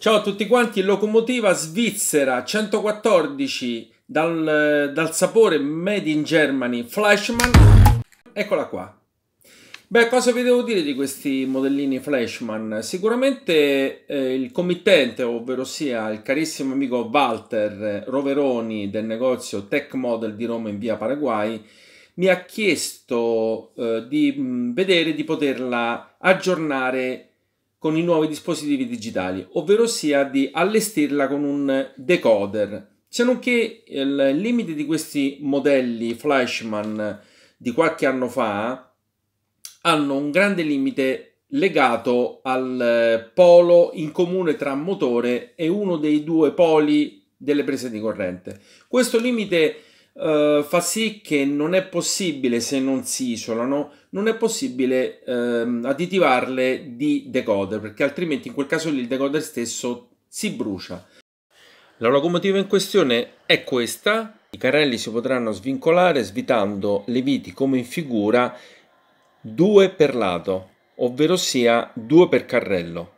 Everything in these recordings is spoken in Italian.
Ciao a tutti quanti, locomotiva svizzera 114 dal, dal sapore Made in Germany Flashman. Eccola qua. Beh, cosa vi devo dire di questi modellini Flashman? Sicuramente eh, il committente, ovvero sia il carissimo amico Walter Roveroni del negozio Tech Model di Roma in via Paraguay, mi ha chiesto eh, di mh, vedere di poterla aggiornare con i nuovi dispositivi digitali, ovvero sia di allestirla con un decoder. Se non che il limite di questi modelli Flashman di qualche anno fa hanno un grande limite legato al polo in comune tra motore e uno dei due poli delle prese di corrente. Questo limite è eh, fa sì che non è possibile, se non si isolano, non è possibile ehm, additivarle di decoder, perché altrimenti in quel caso il decoder stesso si brucia. La locomotiva in questione è questa, i carrelli si potranno svincolare svitando le viti come in figura due per lato, ovvero sia due per carrello,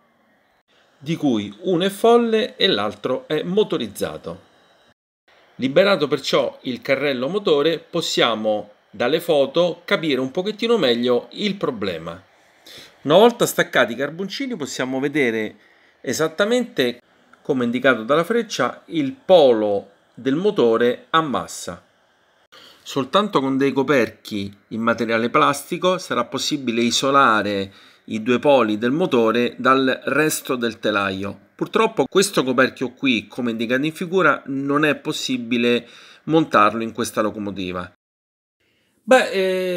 di cui uno è folle e l'altro è motorizzato. Liberato perciò il carrello motore, possiamo dalle foto capire un pochettino meglio il problema. Una volta staccati i carboncini possiamo vedere esattamente, come indicato dalla freccia, il polo del motore a massa. Soltanto con dei coperchi in materiale plastico sarà possibile isolare i due poli del motore dal resto del telaio Purtroppo questo coperchio qui, come indicato in figura, non è possibile montarlo in questa locomotiva. Beh,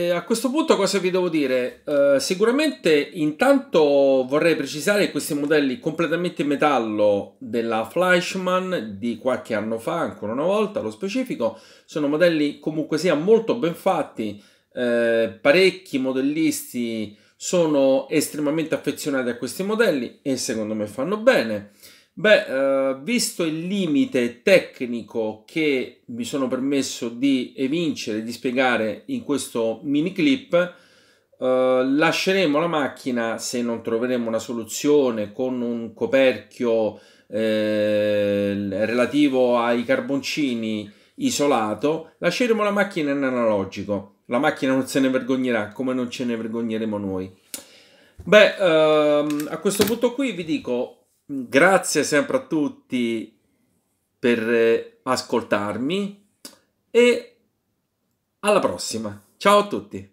eh, a questo punto cosa vi devo dire? Eh, sicuramente intanto vorrei precisare che questi modelli completamente in metallo della Fleischmann di qualche anno fa, ancora una volta, lo specifico, sono modelli comunque sia molto ben fatti, eh, parecchi modellisti sono estremamente affezionati a questi modelli e secondo me fanno bene. Beh, eh, visto il limite tecnico che mi sono permesso di evincere, e di spiegare in questo mini clip, eh, lasceremo la macchina se non troveremo una soluzione con un coperchio eh, relativo ai carboncini isolato, lasceremo la macchina in analogico la macchina non se ne vergognerà come non ce ne vergogneremo noi. Beh, ehm, a questo punto qui vi dico grazie sempre a tutti per eh, ascoltarmi e alla prossima. Ciao a tutti.